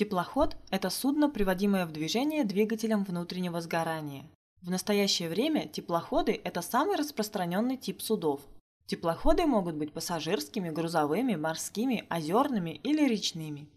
Теплоход – это судно, приводимое в движение двигателем внутреннего сгорания. В настоящее время теплоходы – это самый распространенный тип судов. Теплоходы могут быть пассажирскими, грузовыми, морскими, озерными или речными.